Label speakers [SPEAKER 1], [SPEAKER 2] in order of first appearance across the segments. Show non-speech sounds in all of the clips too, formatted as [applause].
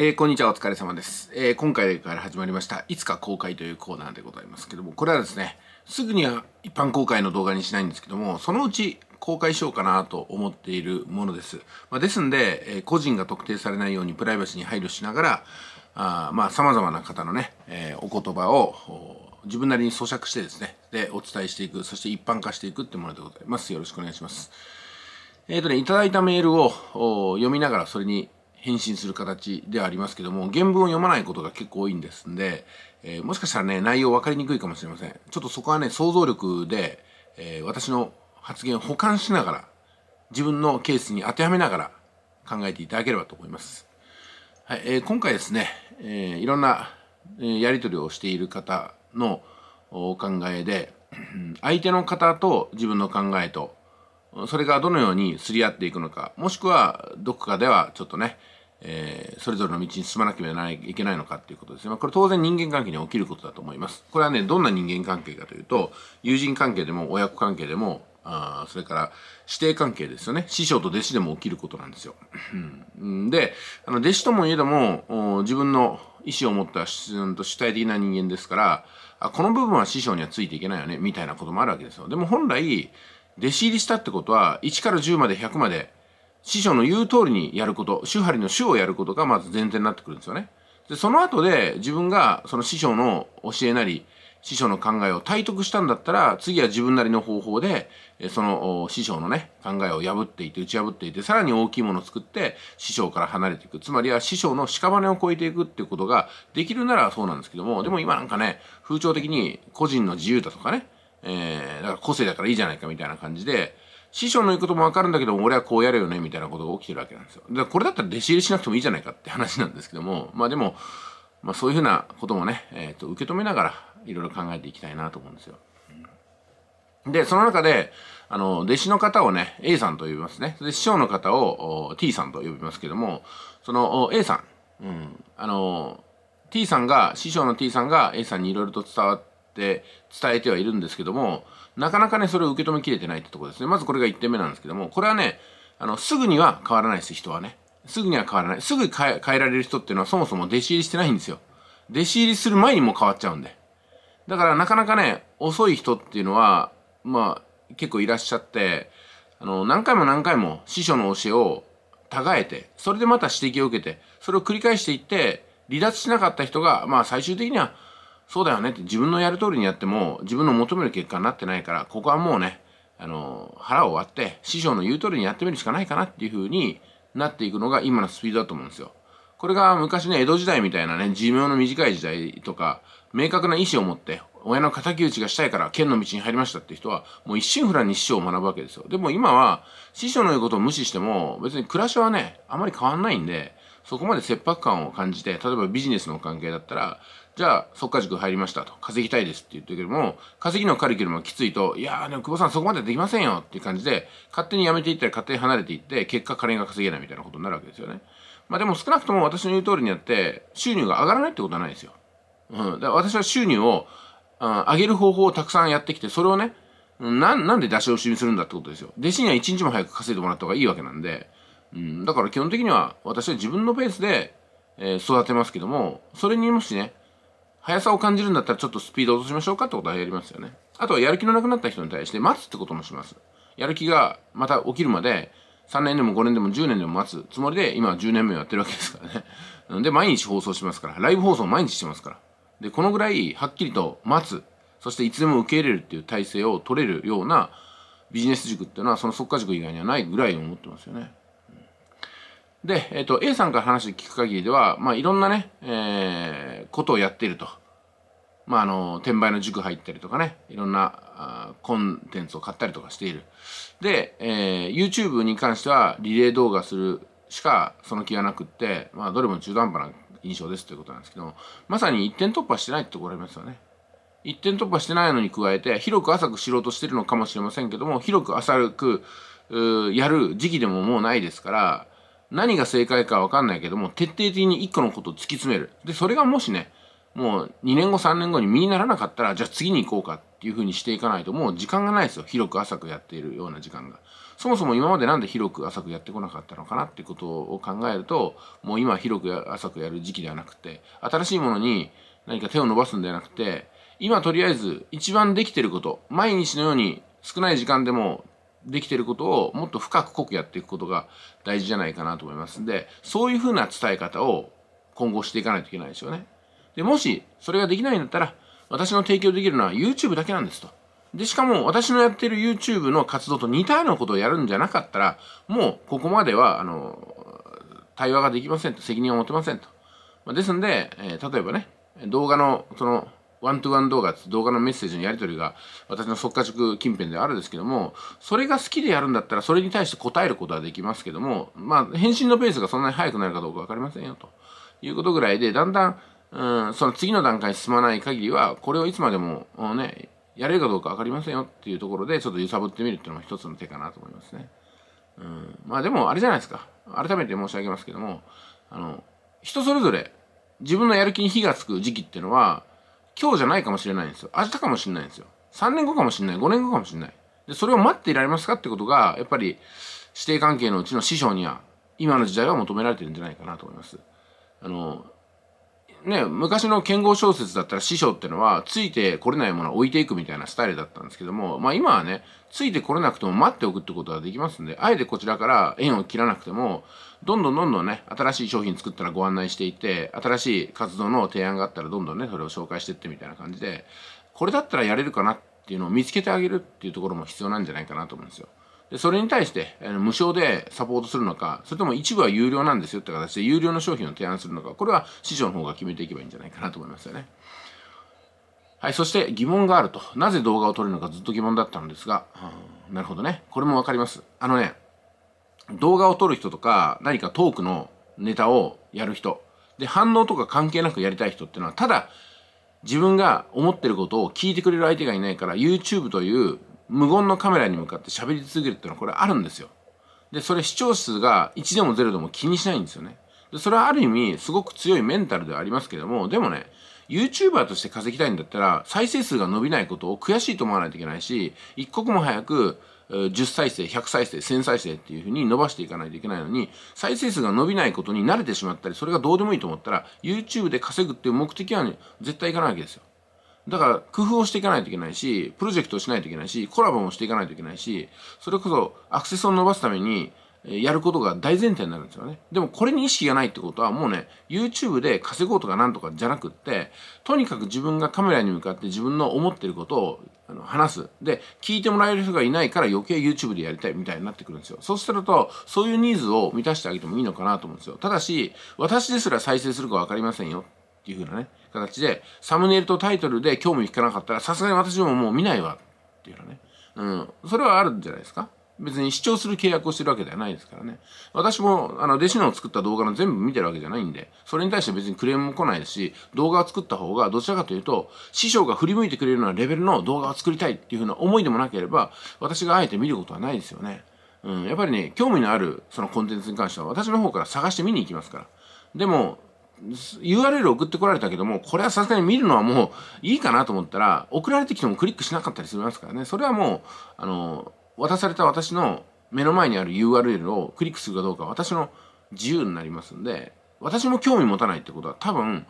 [SPEAKER 1] えー、こんにちは、お疲れ様です。えー、今回から始まりました、いつか公開というコーナーでございますけども、これはですね、すぐには一般公開の動画にしないんですけども、そのうち公開しようかなと思っているものです。まあ、ですんで、えー、個人が特定されないようにプライバシーに配慮しながら、あまあ、様々な方のね、えお言葉を、自分なりに咀嚼してですね、で、お伝えしていく、そして一般化していくってものでございます。よろしくお願いします。えっ、とね、いただいたメールを読みながら、それに返信する形ではありますけども、原文を読まないことが結構多いんですんで、えー、もしかしたらね、内容分かりにくいかもしれません。ちょっとそこはね、想像力で、えー、私の発言を補完しながら、自分のケースに当てはめながら考えていただければと思います。はい、えー、今回ですね、えー、いろんな、えー、やり取りをしている方のお考えで、相手の方と自分の考えと、それがどのようにすり合っていくのかもしくはどこかではちょっとね、えー、それぞれの道に進まなければいけないのかっていうことですね、まあ、これ当然人間関係に起きることだと思いますこれはねどんな人間関係かというと友人関係でも親子関係でもあそれから師弟関係ですよね師匠と弟子でも起きることなんですよであの弟子ともいえども自分の意思を持った主体的な人間ですからあこの部分は師匠にはついていけないよねみたいなこともあるわけですよでも本来弟子入りしたってことは、1から10まで100まで、師匠の言う通りにやること、宗張の主をやることがまず前提になってくるんですよね。で、その後で自分がその師匠の教えなり、師匠の考えを体得したんだったら、次は自分なりの方法で、その師匠のね、考えを破っていて、打ち破っていて、さらに大きいものを作って、師匠から離れていく。つまりは師匠の屍を超えていくっていうことができるならそうなんですけども、でも今なんかね、風潮的に個人の自由だとかね、えー、だから個性だからいいじゃないかみたいな感じで、師匠の言うこともわかるんだけど、俺はこうやれよね、みたいなことが起きてるわけなんですよ。これだったら弟子入りしなくてもいいじゃないかって話なんですけども、まあでも、まあそういうふうなこともね、えっ、ー、と、受け止めながら、いろいろ考えていきたいなと思うんですよ。で、その中で、あの、弟子の方をね、A さんと呼びますね。で、師匠の方を T さんと呼びますけども、その A さん、うん、あの、T さんが、師匠の T さんが A さんにいろいろと伝わっって伝えてはいるんですけども、なかなかね、それを受け止めきれてないってとこですね。まずこれが1点目なんですけども、これはね、あの、すぐには変わらないです、人はね。すぐには変わらない。すぐ変え変えられる人っていうのはそもそも弟子入りしてないんですよ。弟子入りする前にも変わっちゃうんで。だからなかなかね、遅い人っていうのは、まあ、結構いらっしゃって、あの、何回も何回も師匠の教えを耕えて、それでまた指摘を受けて、それを繰り返していって、離脱しなかった人が、まあ最終的にはそうだよねって自分のやる通りにやっても自分の求める結果になってないから、ここはもうね、あの、腹を割って師匠の言う通りにやってみるしかないかなっていうふうになっていくのが今のスピードだと思うんですよ。これが昔ね、江戸時代みたいなね、寿命の短い時代とか、明確な意思を持って、親の敵討ちがしたいから剣の道に入りましたって人は、もう一心不乱に師匠を学ぶわけですよ。でも今は、師匠の言うことを無視しても、別に暮らしはね、あまり変わんないんで、そこまで切迫感を感じて、例えばビジネスの関係だったら、じゃあ、速化塾入りましたと、稼ぎたいですって言ってるけども、稼ぎのカリキュラムがきついと、いやー、でも久保さんそこまでできませんよっていう感じで、勝手に辞めていったり、勝手に離れていって、結果金が稼げないみたいなことになるわけですよね。まあでも少なくとも私の言う通りにやって、収入が上がらないってことはないですよ。うん。だから私は収入を、うん、上げる方法をたくさんやってきて、それをね、な、なんで出し惜しみするんだってことですよ。弟子には一日も早く稼いでもらった方がいいわけなんで、うん、だから基本的には私は自分のペースで、えー、育てますけども、それにもしね、速さを感じるんだったらちょっとスピード落としましょうかってことはやりますよね。あとはやる気のなくなった人に対して待つってこともします。やる気がまた起きるまで3年でも5年でも10年でも待つつもりで今は10年目をやってるわけですからね。[laughs] なんで毎日放送しますから、ライブ放送毎日してますから。で、このぐらいはっきりと待つ、そしていつでも受け入れるっていう体制を取れるようなビジネス塾っていうのはその即可塾以外にはないぐらい思ってますよね。で、えっ、ー、と、A さんから話聞く限りでは、まあ、いろんなね、えー、ことをやっていると。まあ、あの、転売の塾入ったりとかね、いろんなあコンテンツを買ったりとかしている。で、えー、YouTube に関してはリレー動画するしかその気がなくって、まあ、どれも中途半端な印象ですということなんですけども、まさに一点突破してないってところありますよね。一点突破してないのに加えて、広く浅く知ろうとしてるのかもしれませんけども、広く浅く、やる時期でももうないですから、何が正解かわかんないけども、徹底的に一個のことを突き詰める。で、それがもしね、もう2年後3年後に身にならなかったら、じゃあ次に行こうかっていうふうにしていかないと、もう時間がないですよ。広く浅くやっているような時間が。そもそも今までなんで広く浅くやってこなかったのかなってことを考えると、もう今広く浅くやる時期ではなくて、新しいものに何か手を伸ばすんではなくて、今とりあえず一番できてること、毎日のように少ない時間でもできてることをもっと深く濃くやっていくことが大事じゃないかなと思いますんで、そういうふうな伝え方を今後していかないといけないですよね。で、もしそれができないんだったら、私の提供できるのは YouTube だけなんですと。で、しかも私のやってる YouTube の活動と似たようなことをやるんじゃなかったら、もうここまでは、あの、対話ができませんと、責任を持てませんと。まあ、ですんで、えー、例えばね、動画の、その、ワントゥワン動画、動画のメッセージのやり取りが、私の即価塾近辺であるんですけども、それが好きでやるんだったら、それに対して答えることはできますけども、まあ、返信のペースがそんなに速くなるかどうかわかりませんよ、ということぐらいで、だんだん、うん、その次の段階に進まない限りは、これをいつまでも、ね、やれるかどうかわかりませんよっていうところで、ちょっと揺さぶってみるっていうのも一つの手かなと思いますね。うん、まあでも、あれじゃないですか。改めて申し上げますけども、あの、人それぞれ、自分のやる気に火がつく時期っていうのは、今日じゃないかもしれないんですよ。明日かもしれないんですよ。3年後かもしれない。5年後かもしれない。で、それを待っていられますかってことが、やっぱり、師弟関係のうちの師匠には、今の時代は求められてるんじゃないかなと思います。あの、ね、昔の剣豪小説だったら師匠ってのは、ついてこれないものを置いていくみたいなスタイルだったんですけども、まあ今はね、ついてこれなくても待っておくってことができますんで、あえてこちらから縁を切らなくても、どんどんどんどんね、新しい商品作ったらご案内していって、新しい活動の提案があったらどんどんね、それを紹介していってみたいな感じで、これだったらやれるかなっていうのを見つけてあげるっていうところも必要なんじゃないかなと思うんですよ。でそれに対して、無償でサポートするのか、それとも一部は有料なんですよって形で有料の商品を提案するのか、これは市場の方が決めていけばいいんじゃないかなと思いますよね。はい、そして疑問があると。なぜ動画を撮るのかずっと疑問だったのですが、なるほどね。これもわかります。あのね、動画を撮る人とか、何かトークのネタをやる人、で、反応とか関係なくやりたい人っていうのは、ただ、自分が思ってることを聞いてくれる相手がいないから、YouTube という無言のカメラに向かって喋り続けるっていうのはこれあるんですよ。で、それ視聴数が1でも0でも気にしないんですよね。で、それはある意味すごく強いメンタルではありますけども、でもね、YouTuber として稼ぎたいんだったら、再生数が伸びないことを悔しいと思わないといけないし、一刻も早く、10再生、100再生、1000再生っていうふうに伸ばしていかないといけないのに、再生数が伸びないことに慣れてしまったり、それがどうでもいいと思ったら、YouTube で稼ぐっていう目的は、ね、絶対いかないわけですよ。だから工夫をしていかないといけないし、プロジェクトをしないといけないし、コラボもしていかないといけないし、それこそアクセスを伸ばすために、やることが大前提になるんですよね。でもこれに意識がないってことはもうね、YouTube で稼ごうとかなんとかじゃなくって、とにかく自分がカメラに向かって自分の思ってることをあの話す。で、聞いてもらえる人がいないから余計 YouTube でやりたいみたいになってくるんですよ。そうすると、そういうニーズを満たしてあげてもいいのかなと思うんですよ。ただし、私ですら再生するかわかりませんよ。っていう風なね、形で、サムネイルとタイトルで興味引かなかったら、さすがに私ももう見ないわ、っていうのね。うん。それはあるんじゃないですか別に視聴する契約をしてるわけではないですからね。私も、あの、弟子の作った動画の全部見てるわけじゃないんで、それに対して別にクレームも来ないですし、動画を作った方が、どちらかというと、師匠が振り向いてくれるようなレベルの動画を作りたいっていうふうな思いでもなければ、私があえて見ることはないですよね。うん、やっぱりね、興味のあるそのコンテンツに関しては、私の方から探して見に行きますから。でも、URL 送ってこられたけども、これはさすがに見るのはもういいかなと思ったら、送られてきてもクリックしなかったりしますからね。それはもう、あの、渡された私の目の前にある URL をクリックするかどうか私の自由になりますんで、私も興味持たないってことは多分、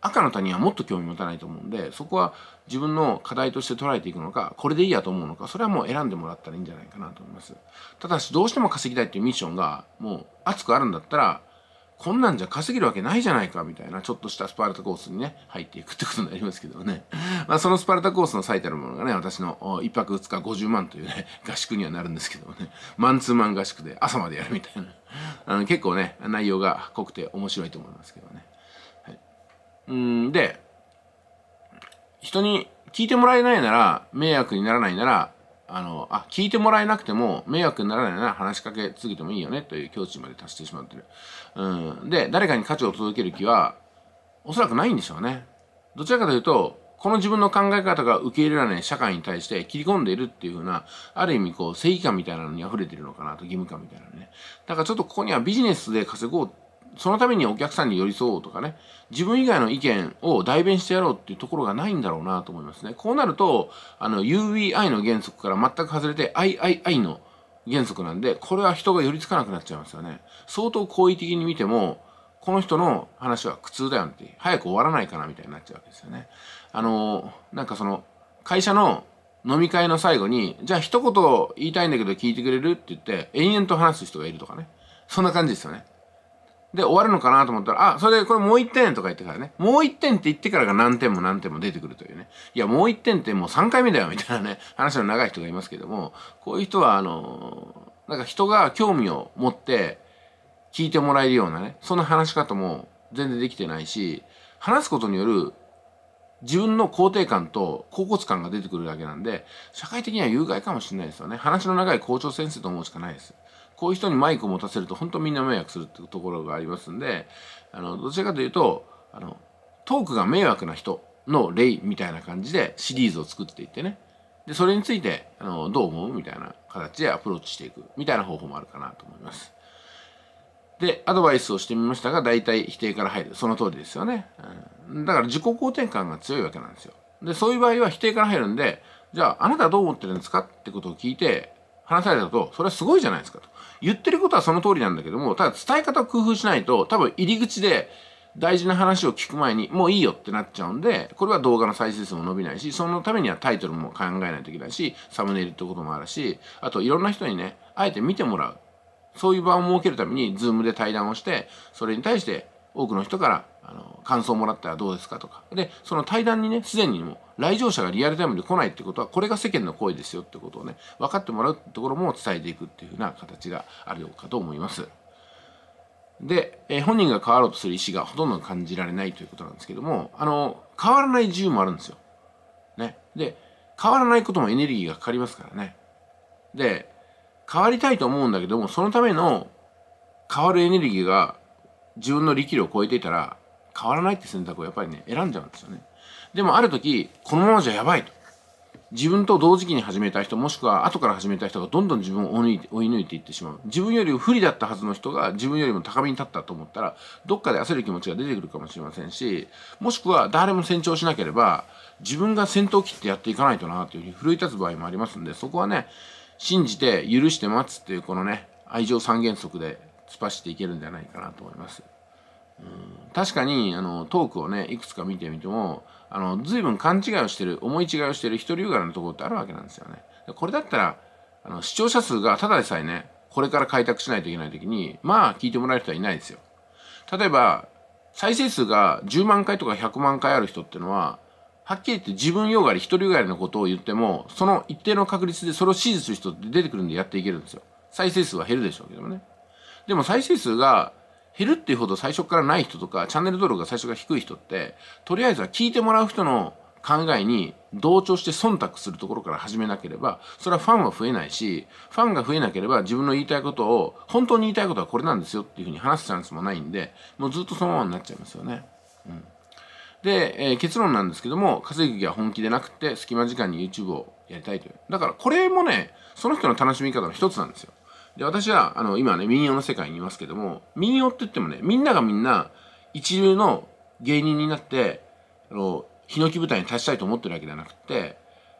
[SPEAKER 1] 赤の他人はもっと興味持たないと思うんで、そこは自分の課題として捉えていくのか、これでいいやと思うのか、それはもう選んでもらったらいいんじゃないかなと思います。ただし、どうしても稼ぎたいっていうミッションがもう熱くあるんだったら、こんなんじゃ稼げるわけないじゃないかみたいな、ちょっとしたスパルタコースにね、入っていくってことになりますけどね。[laughs] まあ、そのスパルタコースの最たるものがね、私の1泊2日50万というね、[laughs] 合宿にはなるんですけどもね、マンツーマン合宿で朝までやるみたいな。[laughs] あの結構ね、内容が濃くて面白いと思いますけどね。はい、うんで、人に聞いてもらえないなら、迷惑にならないなら、あの、あ、聞いてもらえなくても迷惑にならないなら話しかけ続けてもいいよねという境地まで達してしまってる。うん。で、誰かに価値を届ける気は、おそらくないんでしょうね。どちらかというと、この自分の考え方が受け入れられない社会に対して切り込んでいるっていう風な、ある意味こう正義感みたいなのに溢れてるのかなと、義務感みたいなね。だからちょっとここにはビジネスで稼ごうそのためにお客さんに寄り添おうとかね、自分以外の意見を代弁してやろうっていうところがないんだろうなと思いますね。こうなると、あの、u v i の原則から全く外れて、III の原則なんで、これは人が寄りつかなくなっちゃいますよね。相当好意的に見ても、この人の話は苦痛だよって、早く終わらないかなみたいになっちゃうわけですよね。あの、なんかその、会社の飲み会の最後に、じゃあ一言言いたいんだけど聞いてくれるって言って、延々と話す人がいるとかね。そんな感じですよね。で、終わるのかなと思ったら、あ、それでこれもう1点とか言ってからね、もう1点って言ってからが何点も何点も出てくるというね。いや、もう1点ってもう3回目だよみたいなね、[laughs] 話の長い人がいますけども、こういう人は、あの、なんか人が興味を持って聞いてもらえるようなね、そんな話し方も全然できてないし、話すことによる自分の肯定感と恍惚感が出てくるだけなんで、社会的には有害かもしれないですよね。話の長い校長先生と思うしかないです。こういう人にマイクを持たせると本当みんな迷惑するっていうところがありますんであのどちらかというとあのトークが迷惑な人の例みたいな感じでシリーズを作っていってねでそれについてあのどう思うみたいな形でアプローチしていくみたいな方法もあるかなと思います。でアドバイスをしてみましたが大体否定から入るその通りですよね、うん、だから自己肯定感が強いわけなんですよでそういう場合は否定から入るんでじゃああなたはどう思ってるんですかってことを聞いて話されたと、それはすごいじゃないですかと。言ってることはその通りなんだけども、ただ伝え方を工夫しないと、多分入り口で大事な話を聞く前に、もういいよってなっちゃうんで、これは動画の再生数も伸びないし、そのためにはタイトルも考えないといけないし、サムネイルってこともあるし、あといろんな人にね、あえて見てもらう。そういう場を設けるために、ズームで対談をして、それに対して多くの人から、あの、感想をもらったらどうですかとか。で、その対談にね、すでにも来場者がリアルタイムで来ないってことはこれが世間の声ですよってことをね分かってもらうってところも伝えていくっていうふうな形があるのかと思います。で、えー、本人が変わろうとする意思がほとんど感じられないということなんですけどもあの変わらない自由もあるんですよ。ね、で変わらないこともエネルギーがかかりますからね。で変わりたいと思うんだけどもそのための変わるエネルギーが自分の力量を超えていたら変わらないって選択をやっぱりね選んじゃうんですよね。でもある時、このままじゃやばいと。自分と同時期に始めた人、もしくは後から始めた人がどんどん自分を追い抜いていってしまう。自分より不利だったはずの人が自分よりも高みに立ったと思ったら、どっかで焦る気持ちが出てくるかもしれませんし、もしくは誰も成長しなければ、自分が先頭を切ってやっていかないとなというふうに奮い立つ場合もありますんで、そこはね、信じて許して待つっていうこのね、愛情三原則で突っ走っていけるんじゃないかなと思います。うん確かに、あの、トークをね、いくつか見てみても、あの随分勘違いをしてる思い違いをしてる一人優雅のところってあるわけなんですよね。これだったらあの視聴者数がただでさえねこれから開拓しないといけない時にまあ聞いてもらえる人はいないですよ。例えば再生数が10万回とか100万回ある人っていうのははっきり言って自分よがり一人よがりのことを言ってもその一定の確率でそれを支持する人って出てくるんでやっていけるんですよ。再生数は減るでしょうけどもね。でも再生数が減るっていうほど最初からない人とか、チャンネル登録が最初から低い人って、とりあえずは聞いてもらう人の考えに同調して忖度するところから始めなければ、それはファンは増えないし、ファンが増えなければ自分の言いたいことを、本当に言いたいことはこれなんですよっていうふうに話すチャンスもないんで、もうずっとそのままになっちゃいますよね。うん、で、えー、結論なんですけども、稼ぐ気は本気でなくて、隙間時間に YouTube をやりたいという。だからこれもね、その人の楽しみ方の一つなんですよ。で、私は、あの、今ね、民謡の世界にいますけども、民謡って言ってもね、みんながみんな、一流の芸人になって、あの、ヒノキ舞台に立ちたいと思ってるわけじゃなくて、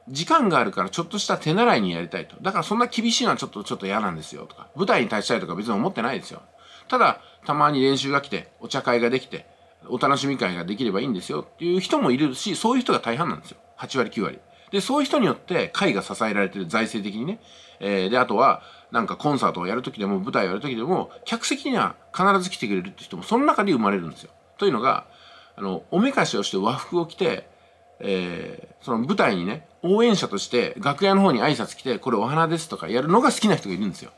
[SPEAKER 1] 時間があるからちょっとした手習いにやりたいと。だからそんな厳しいのはちょっと、ちょっと嫌なんですよとか、舞台に立ちたいとか別に思ってないですよ。ただ、たまに練習が来て、お茶会ができて、お楽しみ会ができればいいんですよっていう人もいるし、そういう人が大半なんですよ。8割、9割。で、そういう人によって会が支えられてる、財政的にね。えー、で、あとは、なんかコンサートをやるときでも舞台をやる時でも客席には必ず来てくれるって人もその中で生まれるんですよ。というのがあのおめかしをして和服を着て、えー、その舞台にね応援者として楽屋の方に挨拶来てこれお花ですとかやるのが好きな人がいるんですよ。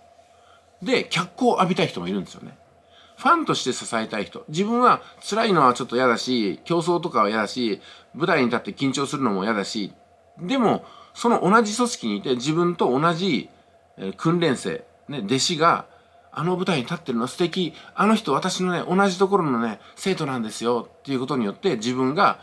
[SPEAKER 1] で脚光を浴びたい人もいるんですよね。ファンとして支えたい人。自分は辛いのはちょっと嫌だし、競争とかは嫌だし、舞台に立って緊張するのも嫌だし、でも、その同じ組織にいて自分と同じえ訓練生、ね、弟子が、あの舞台に立ってるの素敵。あの人私のね、同じところのね、生徒なんですよ。っていうことによって自分が、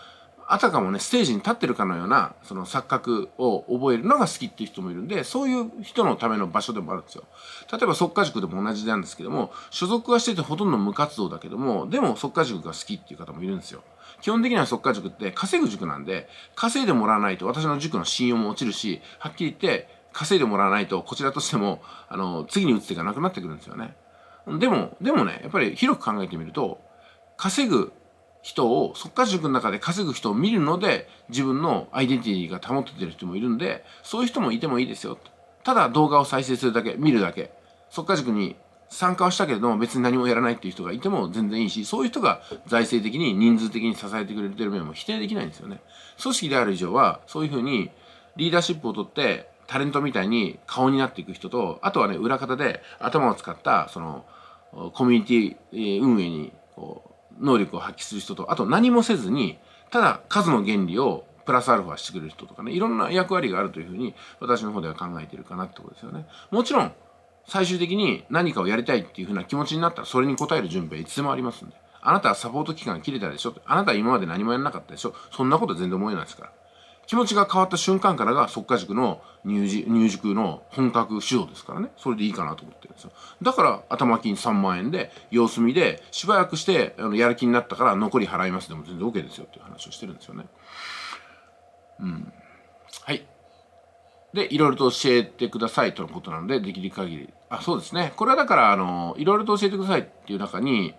[SPEAKER 1] あたかもね、ステージに立ってるかのような、その錯覚を覚えるのが好きっていう人もいるんで、そういう人のための場所でもあるんですよ。例えば、即家塾でも同じなんですけども、所属はしててほとんど無活動だけども、でも即家塾が好きっていう方もいるんですよ。基本的には即家塾って稼ぐ塾なんで、稼いでもらわないと私の塾の信用も落ちるし、はっきり言って、稼いでもらわないと、こちらとしても、あの、次に打つ手がなくなってくるんですよね。でも、でもね、やっぱり広く考えてみると、稼ぐ人を、速稼塾の中で稼ぐ人を見るので、自分のアイデンティティが保ててる人もいるんで、そういう人もいてもいいですよ。ただ動画を再生するだけ、見るだけ。速稼塾に参加はしたけれども別に何もやらないっていう人がいても全然いいし、そういう人が財政的に人数的に支えてくれてる面も否定できないんですよね。組織である以上は、そういうふうにリーダーシップをとってタレントみたいに顔になっていく人と、あとはね、裏方で頭を使った、その、コミュニティ運営に、こう、能力を発揮する人と、あと何もせずに、ただ数の原理をプラスアルファしてくれる人とかね、いろんな役割があるというふうに、私の方では考えてるかなってことですよね。もちろん、最終的に何かをやりたいっていうふうな気持ちになったら、それに応える準備はいつでもありますんで。あなたはサポート期間切れたでしょあなたは今まで何もやらなかったでしょそんなこと全然思えないですから。気持ちが変わった瞬間からが即果塾の入塾の本格指導ですからね。それでいいかなと思ってるんですよ。だから頭金3万円で様子見でしばらくしてあのやる気になったから残り払いますでも全然 OK ですよっていう話をしてるんですよね。うん。はい。で、いろいろと教えてくださいとのことなので、できる限り。あ、そうですね。これはだから、あの、いろいろと教えてくださいっていう中に、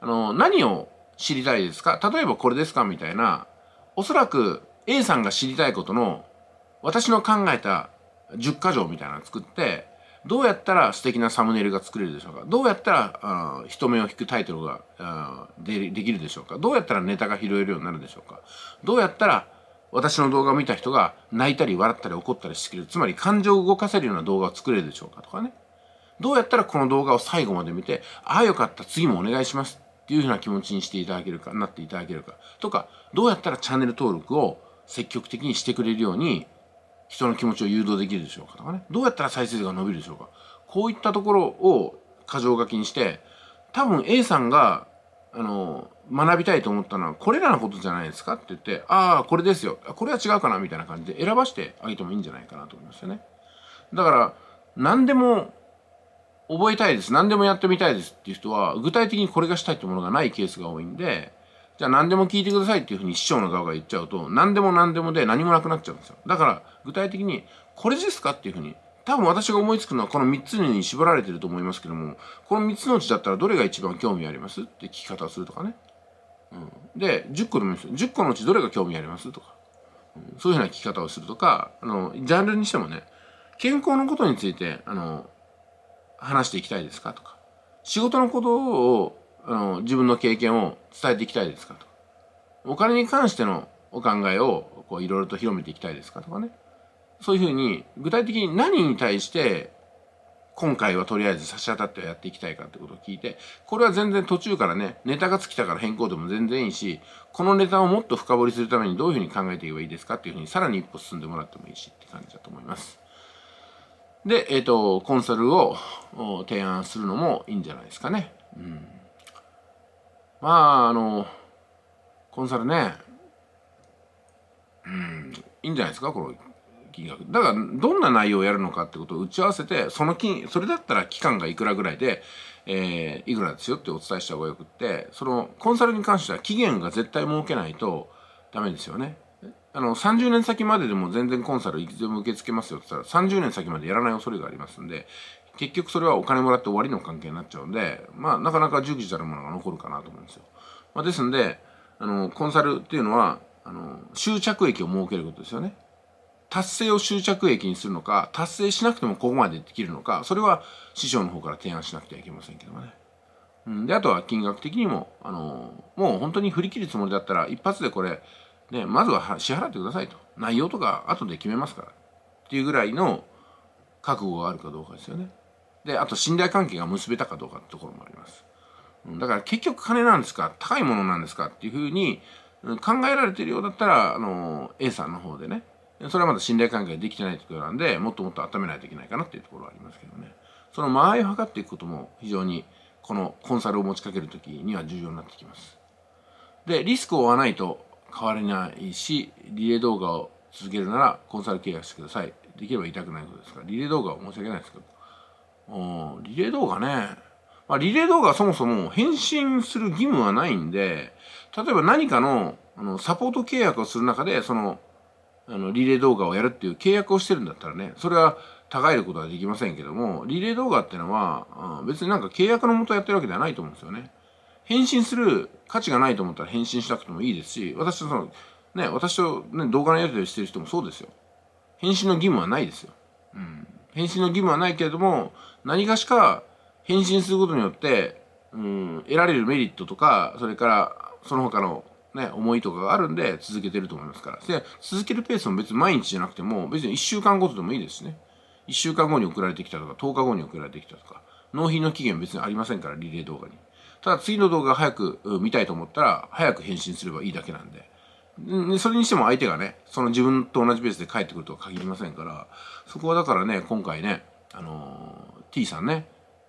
[SPEAKER 1] あの、何を知りたいですか例えばこれですかみたいな、おそらく A さんが知りたいことの私の考えた10か条みたいなの作ってどうやったら素敵なサムネイルが作れるでしょうかどうやったらあ人目を引くタイトルがでできるでしょうかどうやったらネタが拾えるようになるでしょうかどうやったら私の動画を見た人が泣いたり笑ったり怒ったりしてくれるつまり感情を動かせるような動画を作れるでしょうかとかねどうやったらこの動画を最後まで見てああよかった次もお願いしますっていうふうな気持ちにしていただけるかなっていただけるかとかどうやったらチャンネル登録を積極的にしてくれるように人の気持ちを誘導できるでしょうかとかねどうやったら再生数が伸びるでしょうかこういったところを箇条書きにして多分 A さんがあの学びたいと思ったのはこれらのことじゃないですかって言ってああこれですよこれは違うかなみたいな感じで選ばしてあげてもいいんじゃないかなと思いますよねだから何でも覚えたいです何でもやってみたいですっていう人は具体的にこれがしたいってものがないケースが多いんでじゃあ何でも聞いてくださいっていうふうに師匠の側が言っちゃうと、何でも何でもで何もなくなっちゃうんですよ。だから、具体的に、これですかっていうふうに、多分私が思いつくのはこの3つに絞られてると思いますけども、この3つのうちだったらどれが一番興味ありますって聞き方をするとかね。うん、で、10個でもいいですよ。10個のうちどれが興味ありますとか、うん。そういうふうな聞き方をするとか、あの、ジャンルにしてもね、健康のことについて、あの、話していきたいですかとか、仕事のことをあの、自分の経験を伝えていきたいですかと。お金に関してのお考えを、こう、いろいろと広めていきたいですかとかね。そういうふうに、具体的に何に対して、今回はとりあえず差し当たってやっていきたいかってことを聞いて、これは全然途中からね、ネタが尽きたから変更でも全然いいし、このネタをもっと深掘りするためにどういうふうに考えていけばいいですかっていうふうにさらに一歩進んでもらってもいいしって感じだと思います。で、えっ、ー、と、コンサルを提案するのもいいんじゃないですかね。うんまああのコンサルねうんいいんじゃないですかこの金額だからどんな内容をやるのかってことを打ち合わせてその金それだったら期間がいくらぐらいで、えー、いくらですよってお伝えした方がよくってそのコンサルに関しては期限が絶対設けないとダメですよねあの30年先まででも全然コンサルいつでも受け付けますよって言ったら30年先までやらない恐れがありますんで結局それはお金もらって終わりの関係になっちゃうんで、まあ、なかなか重機たるものが残るかなと思うんですよ。まあ、ですんで、あの、コンサルっていうのは、あの、執着益を設けることですよね。達成を執着益にするのか、達成しなくてもここまでできるのか、それは師匠の方から提案しなくてはいけませんけどもね。うん、で、あとは金額的にも、あの、もう本当に振り切るつもりだったら、一発でこれ、ね、まずは支払ってくださいと。内容とか後で決めますから。っていうぐらいの覚悟があるかどうかですよね。であと信頼関係が結べたかどうかってところもあります、うん、だから結局金なんですか高いものなんですかっていうふうに考えられてるようだったらあの A さんの方でねそれはまだ信頼関係ができてないところなんでもっともっと温めないといけないかなっていうところはありますけどねその間合いを測っていくことも非常にこのコンサルを持ちかける時には重要になってきますでリスクを負わないと変われないしリレー動画を続けるならコンサル契約してくださいできれば痛くないことですからリレー動画は申し訳ないですけどうん、リレー動画ね。まあ、リレー動画はそもそも返信する義務はないんで、例えば何かのあのサポート契約をする中で、その、あの、リレー動画をやるっていう契約をしてるんだったらね、それは高えることはできませんけども、リレー動画ってのは、うん、別になんか契約のもとやってるわけではないと思うんですよね。返信する価値がないと思ったら返信しなくてもいいですし、私とその、ね、私とね、動画のやり取りしてる人もそうですよ。返信の義務はないですよ。うん。返信の義務はないけれども、何かしか返信することによって、うん、得られるメリットとか、それから、その他のね、思いとかがあるんで、続けてると思いますから。で、続けるペースも別に毎日じゃなくても、別に1週間ごとでもいいですね。1週間後に送られてきたとか、10日後に送られてきたとか、納品の期限別にありませんから、リレー動画に。ただ次の動画早く見たいと思ったら、早く返信すればいいだけなんで。それにしても相手がね、その自分と同じペースで帰ってくるとは限りませんから、そこはだからね、今回ね、あのー、T さんね、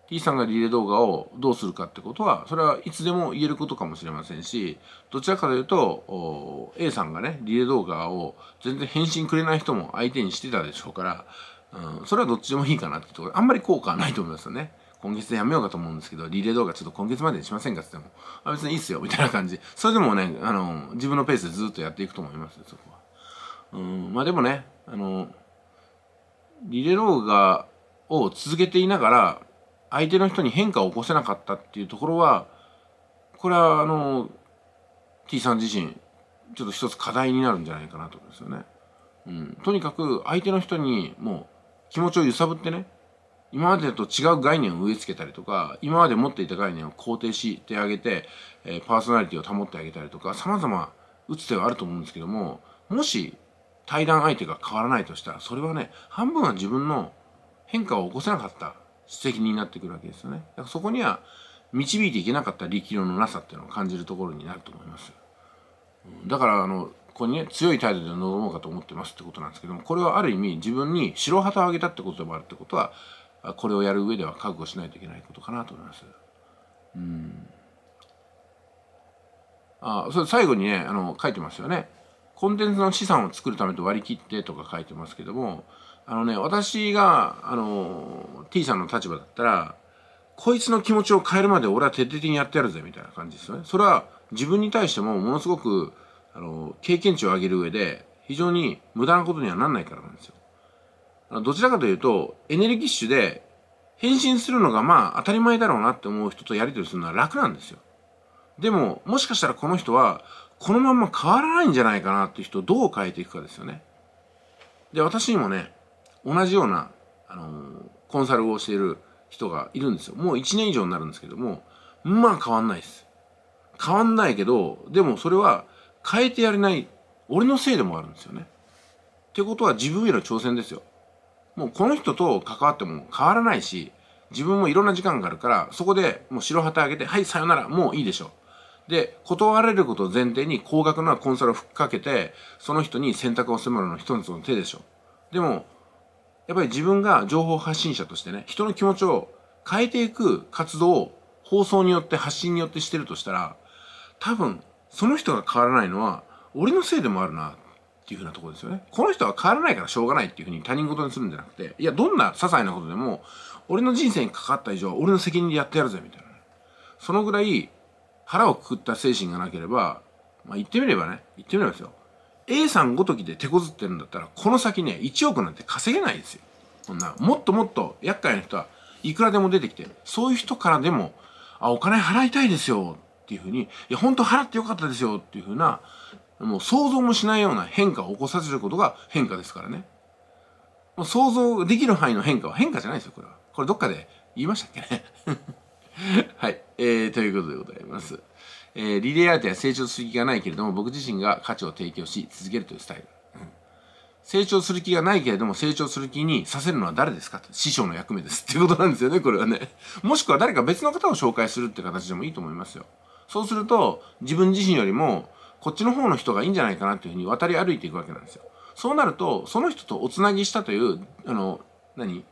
[SPEAKER 1] T さんがリレー動画をどうするかってことは、それはいつでも言えることかもしれませんし、どちらかというと、A さんがね、リレー動画を全然返信くれない人も相手にしてたでしょうから、うん、それはどっちでもいいかなってところあんまり効果はないと思いますよね。今月でやめようかと思うんですけど、リレー動画ちょっと今月までにしませんかって言っても、あ、別にいいっすよ、みたいな感じ。それでもね、あの、自分のペースでずっとやっていくと思いますよ、そこは。うん、まあでもね、あの、リレー動画を続けていながら、相手の人に変化を起こせなかったっていうところは、これはあの、T さん自身、ちょっと一つ課題になるんじゃないかなと思うんですよね。うん。とにかく、相手の人にもう気持ちを揺さぶってね、今までと違う概念を植え付けたりとか今まで持っていた概念を肯定してあげて、えー、パーソナリティを保ってあげたりとか様々、打つ手はあると思うんですけどももし対談相手が変わらないとしたらそれはね半分は自分の変化を起こせなかった責任になってくるわけですよね。だからそこには導いていけなかった力量のなさっていうのを感じるところになると思います。だからあのここにね強い態度で臨もうかと思ってますってことなんですけどもこれはある意味自分に白旗をあげたってことでもあるってことはこれをやる上では覚悟しないといけないことかなと思います。うん、あそれ最後にねあの書いてますよね。コンテンツの資産を作るためと割り切ってとか書いてますけどもあのね私があの T さんの立場だったらこいつの気持ちを変えるまで俺は徹底的にやってやるぜみたいな感じですよね。それは自分に対してもものすごくあの経験値を上げる上で非常に無駄なことにはなんないからなんですよ。どちらかというと、エネルギッシュで、返信するのがまあ当たり前だろうなって思う人とやり取りするのは楽なんですよ。でも、もしかしたらこの人は、このまんま変わらないんじゃないかなっていう人をどう変えていくかですよね。で、私にもね、同じような、あのー、コンサルをしている人がいるんですよ。もう1年以上になるんですけども、まあ変わんないです。変わんないけど、でもそれは変えてやれない、俺のせいでもあるんですよね。ってことは自分への挑戦ですよ。もうこの人と関わっても変わらないし、自分もいろんな時間があるから、そこでもう白旗あげて、はい、さよなら、もういいでしょ。で、断れることを前提に高額なコンサルをふっかけて、その人に選択を迫るの一つの手でしょ。でも、やっぱり自分が情報発信者としてね、人の気持ちを変えていく活動を放送によって発信によってしてるとしたら、多分、その人が変わらないのは、俺のせいでもあるなっていうふうなところですよね。この人は変わらないからしょうがないっていうふうに他人事にするんじゃなくて、いや、どんな些細なことでも、俺の人生に関わった以上、俺の責任でやってやるぜ、みたいな。そのぐらい、腹をくくった精神がなければ、まあ、言ってみればね、言ってみればですよ。A さんごときで手こずってるんだったら、この先ね、1億なんて稼げないですよ。こんな、もっともっと厄介な人はいくらでも出てきて、そういう人からでも、あ、お金払いたいですよっていうふうに、いや、本当払ってよかったですよっていうふうなもう想像もしないような変化を起こさせることが変化ですからね。もう想像できる範囲の変化は変化じゃないですよ、これは。これどっかで言いましたっけね。[laughs] はい、えー。ということでございます。えー、リレー相手は成長する気がないけれども、僕自身が価値を提供し続けるというスタイル。成長する気がないけれども、成長する気にさせるのは誰ですかと師匠の役目ですっていうことなんですよね、これはね。もしくは誰か別の方を紹介するって形でもいいと思いますよ。そうすると、自分自身よりも、こっちの方の人がいいんじゃないかなというふうに渡り歩いていくわけなんですよ。そうなると、その人とおつなぎしたという、あの、何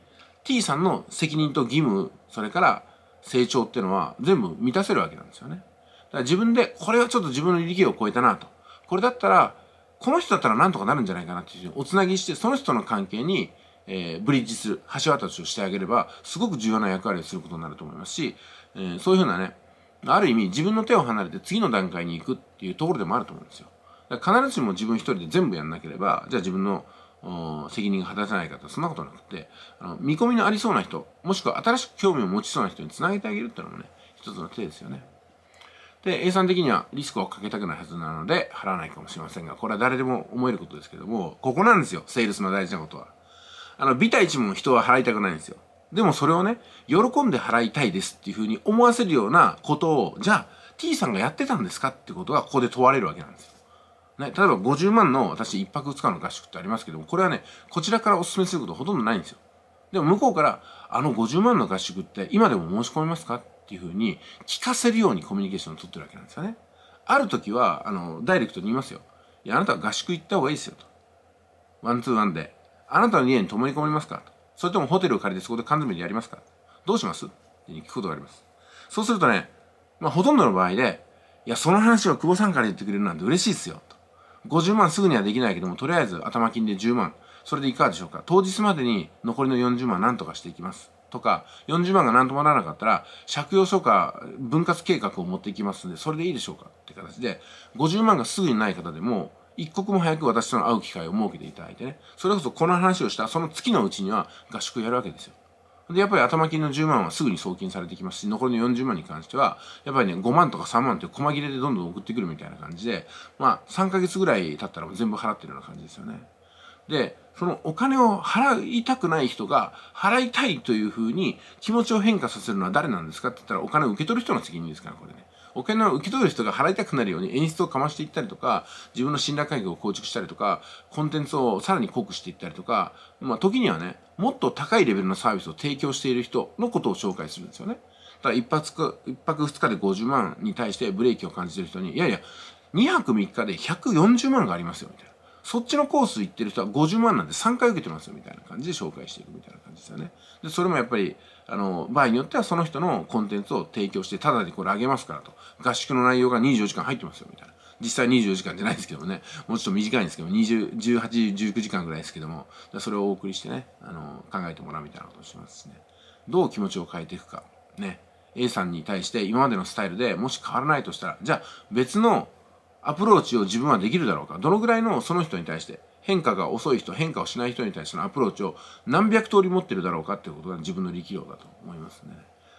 [SPEAKER 1] ?t さんの責任と義務、それから成長っていうのは全部満たせるわけなんですよね。だから自分で、これはちょっと自分の力を超えたなと。これだったら、この人だったらなんとかなるんじゃないかなっていう、おつなぎして、その人の関係に、えー、ブリッジする、橋渡しをしてあげれば、すごく重要な役割をすることになると思いますし、えー、そういうふうなね、ある意味自分の手を離れて次の段階に行くっていうところでもあると思うんですよ。必ずしも自分一人で全部やんなければ、じゃあ自分の責任が果たせないかとそんなことなくてあの見込みのありそうな人もしくは新しく興味を持ちそうな人につなげてあげるっていうのもね一つの手ですよねで A さん的にはリスクをかけたくないはずなので払わないかもしれませんがこれは誰でも思えることですけどもここなんですよセールスの大事なことはあのビタ一文人は払いたくないんですよでもそれをね、喜んで払いたいですっていうふうに思わせるようなことを、じゃあ T さんがやってたんですかってことがここで問われるわけなんですよ。ね、例えば50万の私1泊2日の合宿ってありますけども、これはね、こちらからお勧めすることほとんどないんですよ。でも向こうから、あの50万の合宿って今でも申し込みますかっていうふうに聞かせるようにコミュニケーションを取ってるわけなんですよね。ある時は、あの、ダイレクトに言いますよ。いや、あなたは合宿行った方がいいですよと。ワンツーワンで。あなたの家に泊まり込みますかと。それともホテルを借りてそこで缶詰でやりますかどうしますって聞くことがあります。そうするとね、まあほとんどの場合で、いや、その話を久保さんから言ってくれるなんて嬉しいですよ、と。50万すぐにはできないけども、とりあえず頭金で10万。それでいかがでしょうか当日までに残りの40万なんとかしていきます。とか、40万が何ともならなかったら、借用書か分割計画を持っていきますんで、それでいいでしょうかって形で、50万がすぐにない方でも、一刻も早く私との会う機会を設けていただいてね、それこそこの話をしたその月のうちには合宿やるわけですよ。で、やっぱり頭金の10万はすぐに送金されてきますし、残りの40万に関しては、やっぱりね、5万とか3万って細切れでどんどん送ってくるみたいな感じで、まあ、3ヶ月ぐらい経ったら全部払ってるような感じですよね。で、そのお金を払いたくない人が、払いたいというふうに気持ちを変化させるのは誰なんですかって言ったら、お金を受け取る人の責任ですから、これね。お金を受け取る人が払いたくなるように演出をかましていったりとか、自分の信頼関係を構築したりとか、コンテンツをさらに濃くしていったりとか、まあ、時にはね、もっと高いレベルのサービスを提供している人のことを紹介するんですよね。だから一発か、一泊二日で50万に対してブレーキを感じてる人に、いやいや、2泊3日で140万がありますよ、みたいな。そっちのコース行ってる人は50万なんで3回受けてますよ、みたいな感じで紹介していくみたいな感じですよね。で、それもやっぱり、あの、場合によってはその人のコンテンツを提供して、ただでこれあげますからと。合宿の内容が24時間入ってますよ、みたいな。実際24時間じゃないですけどもね、もうちょっと短いんですけど、20 18、19時間ぐらいですけども、それをお送りしてね、あの、考えてもらうみたいなことをしますね。どう気持ちを変えていくか。ね。A さんに対して今までのスタイルでもし変わらないとしたら、じゃあ別のアプローチを自分はできるだろうか。どのぐらいのその人に対して変化が遅い人、変化をしない人に対してのアプローチを何百通り持ってるだろうかっていうことが自分の力量だと思いますね。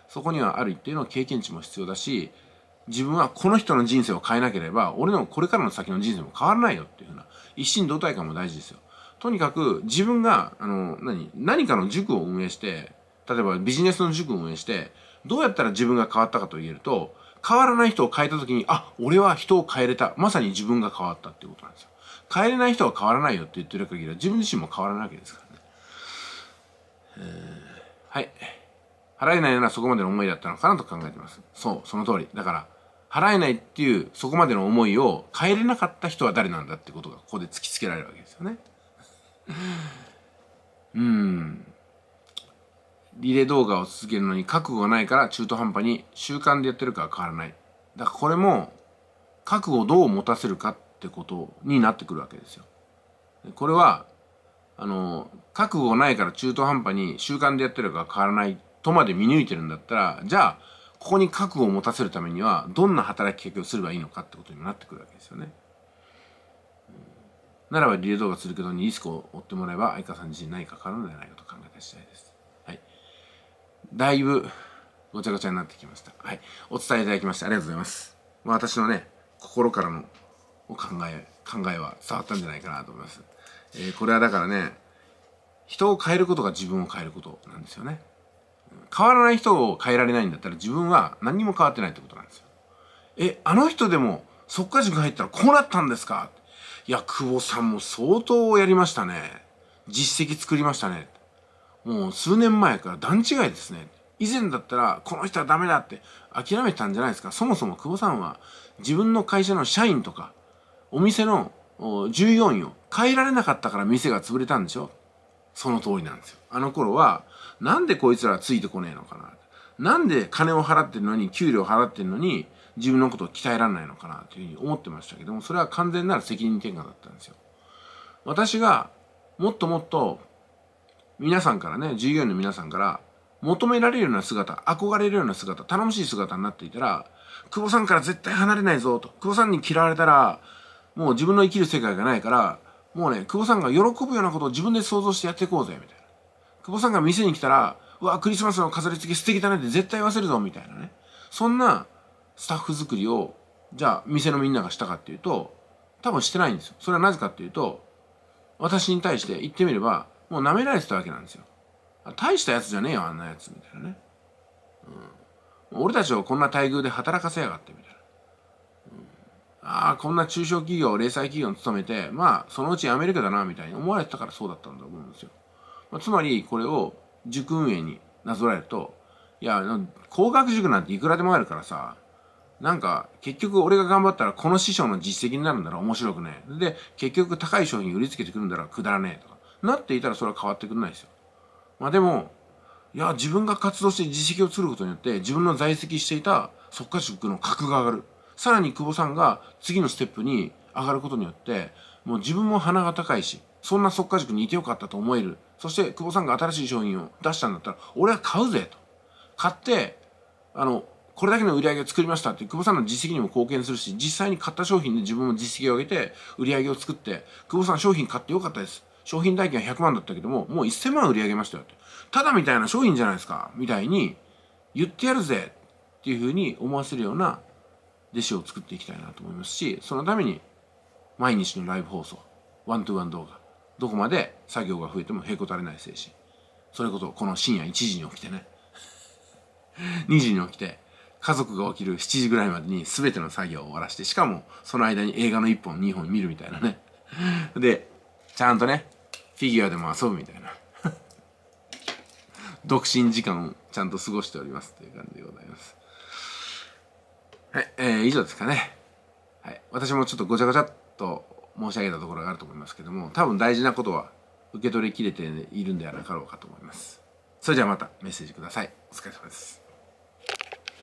[SPEAKER 1] そこにはある一定の経験値も必要だし、自分はこの人の人生を変えなければ、俺のこれからの先の人生も変わらないよっていうふうな、一心同体感も大事ですよ。とにかく自分が、あの、何、何かの塾を運営して、例えばビジネスの塾を運営して、どうやったら自分が変わったかと言えると、変わらない人を変えた時に、あ、俺は人を変えれた。まさに自分が変わったっていうことなんですよ。変えれない人は変わらないよって言ってる限りは自分自身も変わらないわけですからね。えー、はい。払えないならそこまでの思いだったのかなと考えてます。そう、その通り。だから、払えないっていうそこまでの思いを変えれなかった人は誰なんだってことがここで突きつけられるわけですよね。[laughs] うん。リレー動画を続けるのに覚悟がないから中途半端に習慣でやってるから変わらない。だからこれも覚悟をどう持たせるかっってことになってくるわけですよ。これはあの覚悟ないから中途半端に習慣でやってるか変わらないとまで見抜いてるんだったらじゃあここに覚悟を持たせるためにはどんな働きかけをすればいいのかってことになってくるわけですよね。ならばリレー動画するけどにリスクを負ってもらえば相川さん自身何か変わるのではないかと考えた次第です。はい。だいぶごちゃごちゃになってきました。はい。お伝えいただきましてありがとうございます。まあ、私のね、心からの考え考えは伝わったんじゃないかなと思います、えー、これはだからね人を変えることが自分を変えることなんですよね変わらない人を変えられないんだったら自分は何にも変わってないってことなんですよえあの人でも速化塾入ったらこうなったんですかいや久保さんも相当やりましたね実績作りましたねもう数年前から段違いですね以前だったらこの人はダメだって諦めたんじゃないですかそもそも久保さんは自分の会社の社員とかお店の従業員を変えられなかったから店が潰れたんでしょその通りなんですよ。あの頃は、なんでこいつらついてこねえのかななんで金を払ってるのに、給料払ってるのに、自分のことを鍛えられないのかなというふうに思ってましたけども、それは完全なる責任転換だったんですよ。私が、もっともっと、皆さんからね、従業員の皆さんから、求められるような姿、憧れるような姿、頼もしい姿になっていたら、久保さんから絶対離れないぞと、久保さんに嫌われたら、もう自分の生きる世界がないから、もうね、久保さんが喜ぶようなことを自分で想像してやっていこうぜ、みたいな。久保さんが店に来たら、うわ、クリスマスの飾り付け素敵だねって絶対言わせるぞ、みたいなね。そんなスタッフ作りを、じゃあ、店のみんながしたかっていうと、多分してないんですよ。それはなぜかっていうと、私に対して言ってみれば、もう舐められてたわけなんですよ。大したやつじゃねえよ、あんなやつ、みたいなね。うん。俺たちをこんな待遇で働かせやがって、みたいな。ああ、こんな中小企業、零細企業に勤めて、まあ、そのうち辞めるけどな、みたいに思われてたからそうだったんだと思うんですよ。まあ、つまり、これを塾運営になぞらえると、いや、工学塾なんていくらでもあるからさ、なんか、結局俺が頑張ったらこの師匠の実績になるんだら面白くねえ。で、結局高い商品売りつけてくるんだらくだらねえとか。なっていたらそれは変わってくんないですよ。まあでも、いや、自分が活動して実績を作ることによって、自分の在籍していた即価塾の格が上がる。さらに久保さんが次のステップに上がることによって、もう自分も鼻が高いし、そんな速化塾にいてよかったと思える。そして久保さんが新しい商品を出したんだったら、俺は買うぜと。買って、あの、これだけの売り上げを作りましたって、久保さんの実績にも貢献するし、実際に買った商品で自分も実績を上げて、売り上げを作って、久保さん商品買ってよかったです。商品代金は100万だったけども、もう1000万売り上げましたよって。ただみたいな商品じゃないですか、みたいに、言ってやるぜっていうふうに思わせるような弟子を作っていきたいなと思いますし、そのために毎日のライブ放送、ワントゥーワン動画、どこまで作業が増えてもへこたれない精神。それこそこの深夜1時に起きてね、2 [laughs] 時に起きて、家族が起きる7時ぐらいまでに全ての作業を終わらして、しかもその間に映画の1本2本見るみたいなね。[laughs] で、ちゃんとね、フィギュアでも遊ぶみたいな。[laughs] 独身時間をちゃんと過ごしておりますという感じでございます。はい、えー、以上ですかね。はい、私もちょっとごちゃごちゃっと申し上げたところがあると思いますけども、多分大事なことは受け取りきれているんではなかろうかと思います。それじゃあまたメッセージください。お疲れ様です。